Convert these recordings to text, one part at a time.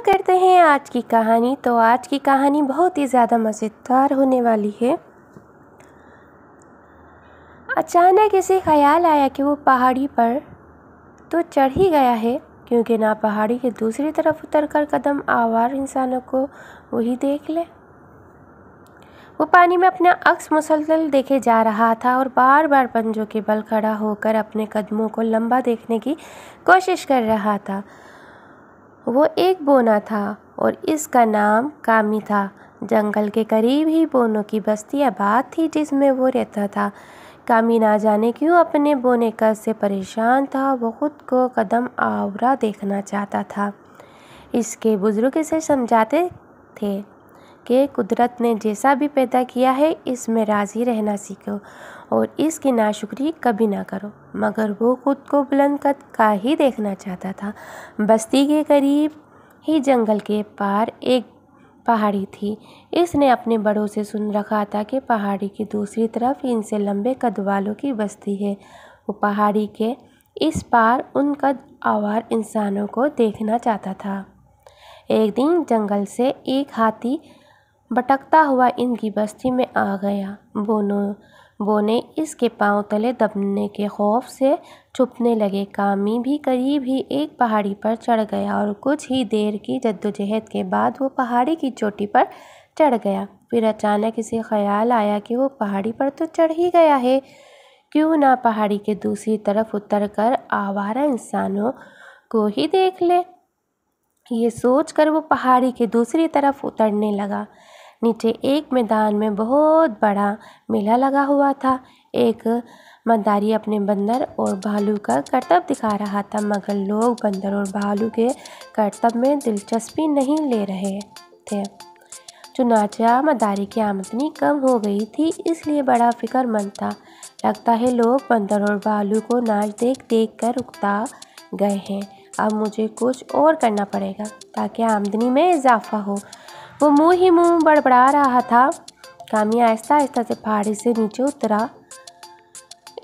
शुरू करते हैं आज की कहानी तो आज की कहानी बहुत ही ज़्यादा मज़ेदार होने वाली है अचानक इसे ख्याल आया कि वो पहाड़ी पर तो चढ़ ही गया है क्योंकि ना पहाड़ी के दूसरी तरफ उतर कर कदम आवार इंसानों को वही देख ले वो पानी में अपना अक्स मुसलसल देखे जा रहा था और बार बार पंजों के बल खड़ा होकर अपने कदमों को लंबा देखने की कोशिश कर रहा था वो एक बोना था और इसका नाम कामी था जंगल के करीब ही बोनों की बस्ती आबाद थी जिसमें वो रहता था कामी ना जाने क्यों अपने बोने कर्ज से परेशान था वो खुद को कदम आवरा देखना चाहता था इसके बुज़ुर्ग इसे समझाते थे कि कुदरत ने जैसा भी पैदा किया है इसमें राज़ी रहना सीखो और इसकी नाशुक्री कभी ना करो मगर वो खुद को बुलंद कद का ही देखना चाहता था बस्ती के करीब ही जंगल के पार एक पहाड़ी थी इसने अपने बड़ों से सुन रखा था कि पहाड़ी की दूसरी तरफ इनसे लंबे कद वालों की बस्ती है वो पहाड़ी के इस पार उन कद आवार इंसानों को देखना चाहता था एक दिन जंगल से एक हाथी भटकता हुआ इनकी बस्ती में आ गया बोनो बोने इसके पाँव तले दबने के खौफ से छुपने लगे कामी भी करीब ही एक पहाड़ी पर चढ़ गया और कुछ ही देर की जद्दोजहद के बाद वो पहाड़ी की चोटी पर चढ़ गया फिर अचानक इसे ख्याल आया कि वो पहाड़ी पर तो चढ़ ही गया है क्यों ना पहाड़ी के दूसरी तरफ उतर कर आवारा इंसानों को ही देख ले ये सोचकर वो पहाड़ी के दूसरी तरफ उतरने लगा नीचे एक मैदान में बहुत बड़ा मेला लगा हुआ था एक मदारी अपने बंदर और भालू का करतब दिखा रहा था मगर लोग बंदर और भालू के करतब में दिलचस्पी नहीं ले रहे थे चुनाचा मदारी की आमदनी कम हो गई थी इसलिए बड़ा फिक्रमंद था लगता है लोग बंदर और भालू को नाच देख देख कर रुकता गए हैं अब मुझे कुछ और करना पड़ेगा ताकि आमदनी में इजाफा हो वो मुंह ही मुंह बड़बड़ा रहा था कामिया आहिस्ता आहिस्ता से पहाड़ी से नीचे उतरा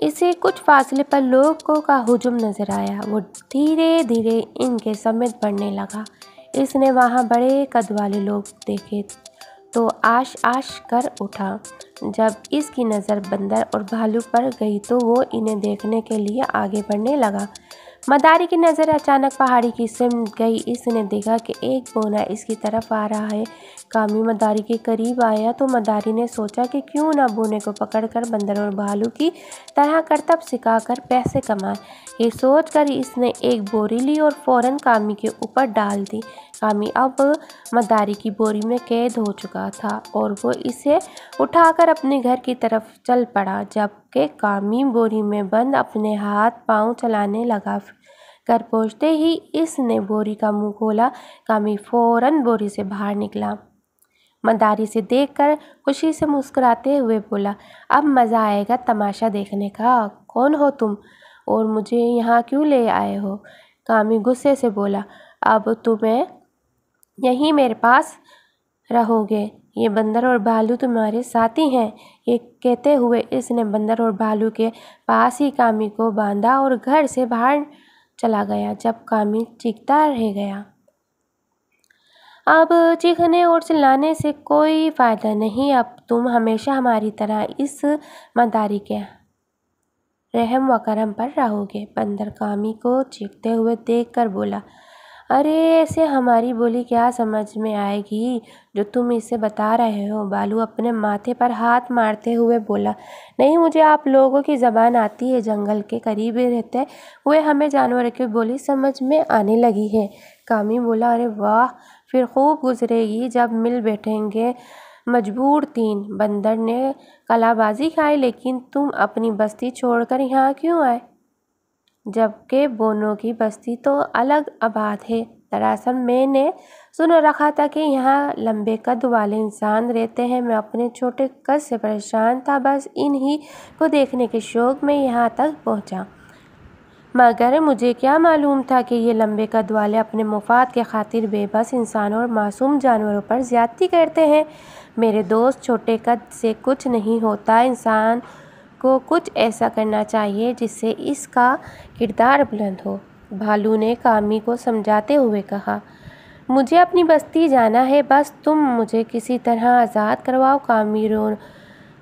इसे कुछ फासले पर लोगों का हुजूम नज़र आया वो धीरे धीरे इनके समेत बढ़ने लगा इसने वहाँ बड़े कद वाले लोग देखे तो आश आश कर उठा जब इसकी नज़र बंदर और भालू पर गई तो वो इन्हें देखने के लिए आगे बढ़ने लगा मदारी की नज़र अचानक पहाड़ी की सिम गई इसने देखा कि एक बोना इसकी तरफ आ रहा है कामी मदारी के करीब आया तो मदारी ने सोचा कि क्यों ना बूने को पकड़कर बंदर और भालू की तरह करतब सिखाकर पैसे कमाए ये सोचकर इसने एक बोरी ली और फौरन कामी के ऊपर डाल दी कामी अब मदारी की बोरी में कैद हो चुका था और वो इसे उठाकर अपने घर की तरफ चल पड़ा जबकि कामी बोरी में बंद अपने हाथ पांव चलाने लगा घर पहुँचते ही इसने बोरी का मुंह खोला कामी फौरन बोरी से बाहर निकला मदारी से देखकर खुशी से मुस्कुराते हुए बोला अब मज़ा आएगा तमाशा देखने का कौन हो तुम और मुझे यहाँ क्यों ले आए हो कामी गुस्से से बोला अब तुम्हें यहीं मेरे पास रहोगे ये बंदर और भालू तुम्हारे साथी हैं ये कहते हुए इसने बंदर और भालू के पास ही कामी को बांधा और घर से बाहर चला गया जब कामी चीखता रह गया अब चीखने और चिल्लाने से कोई फ़ायदा नहीं अब तुम हमेशा हमारी तरह इस मदारी के रहम व करम पर रहोगे बंदर कामी को चीखते हुए देख कर बोला अरे ऐसे हमारी बोली क्या समझ में आएगी जो तुम इसे बता रहे हो बालू अपने माथे पर हाथ मारते हुए बोला नहीं मुझे आप लोगों की ज़बान आती है जंगल के करीब रहते हुए हमें जानवर की बोली समझ में आने लगी है कामी बोला अरे वाह फिर खूब गुज़रेगी जब मिल बैठेंगे मजबूर तीन बंदर ने कलाबाजी खाई लेकिन तुम अपनी बस्ती छोड़कर यहाँ क्यों आए जबकि बोनों की बस्ती तो अलग आबाद है दरअसल मैंने सुन रखा था कि यहाँ लंबे कद वाले इंसान रहते हैं मैं अपने छोटे कद से परेशान था बस इन्हीं को देखने के शौक़ में यहाँ तक पहुँचा मगर मुझे क्या मालूम था कि ये लंबे कद वाले अपने मुफाद के खातिर बेबस इंसानों और मासूम जानवरों पर ज़्यादती करते हैं मेरे दोस्त छोटे कद से कुछ नहीं होता इंसान को कुछ ऐसा करना चाहिए जिससे इसका किरदार बुलंद हो भालू ने कामी को समझाते हुए कहा मुझे अपनी बस्ती जाना है बस तुम मुझे किसी तरह आज़ाद करवाओ कामी रो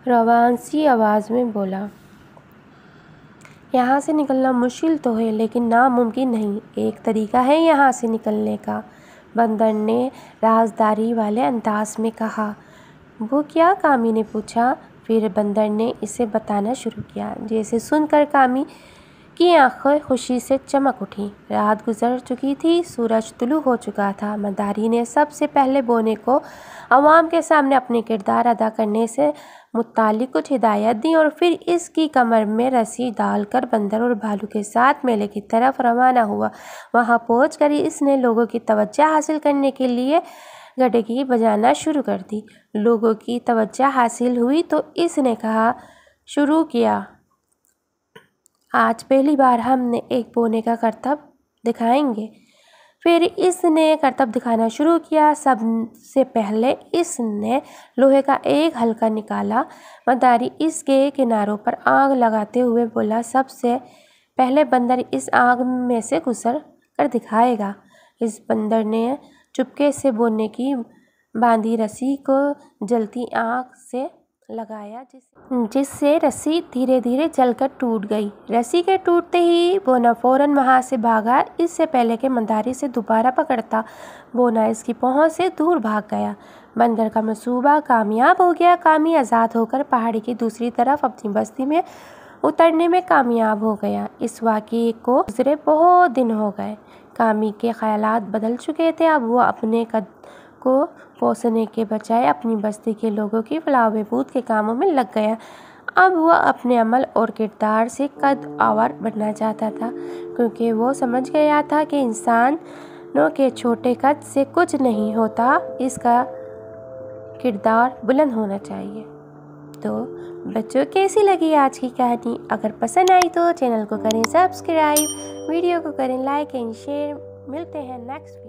रवानसी आवाज़ में बोला यहाँ से निकलना मुश्किल तो है लेकिन नामुमकिन नहीं एक तरीका है यहाँ से निकलने का बंदर ने राजदारी वाले अंदाज में कहा वो क्या कामी ने पूछा फिर बंदर ने इसे बताना शुरू किया जैसे सुनकर कामी की आंखें खुशी से चमक उठी रात गुजर चुकी थी सूरज तुलू हो चुका था मदारी ने सबसे पहले बोने को आवाम के सामने अपने किरदार अदा करने से मुत्तालिक कुछ हिदायत दी और फिर इसकी कमर में रस्सी डालकर बंदर और भालू के साथ मेले की तरफ रवाना हुआ वहाँ पहुँच इसने लोगों की तवज्जा हासिल करने के लिए गडगी बजाना शुरू कर दी लोगों की तवज्जा हासिल हुई तो इसने कहा शुरू किया आज पहली बार हमने एक बोने का करतब दिखाएंगे फिर इसने करतब दिखाना शुरू किया सबसे पहले इसने लोहे का एक हल्का निकाला मदारी इसके किनारों पर आग लगाते हुए बोला सबसे पहले बंदर इस आग में से गुजर कर दिखाएगा इस बंदर ने चुपके से बोने की बांधी रस्सी को जलती आग से लगाया जिस हम्म, जिससे रस्सी धीरे धीरे जलकर टूट गई रस्सी के टूटते ही बोना फौरन वहाँ से भागा इससे पहले के मंदारी से दोबारा पकड़ता बोना इसकी पहुँच से दूर भाग गया बंदर का मनसूबा कामयाब हो गया कामी आज़ाद होकर पहाड़ी की दूसरी तरफ अपनी बस्ती में उतरने में कामयाब हो गया इस वाक़े को गुजरे बहुत दिन हो गए कामी के ख्याल बदल चुके थे अब वो अपने कद को कोसने के बजाय अपनी बस्ती के लोगों की फलाह बहबूद के कामों में लग गया अब वह अपने अमल और किरदार से कद आवर बनना चाहता था क्योंकि वो समझ गया था कि इंसानों के छोटे कद से कुछ नहीं होता इसका किरदार बुलंद होना चाहिए तो बच्चों कैसी लगी आज की कहानी अगर पसंद आई तो चैनल को करें सब्सक्राइब वीडियो को करें लाइक एंड शेयर मिलते हैं नेक्स्ट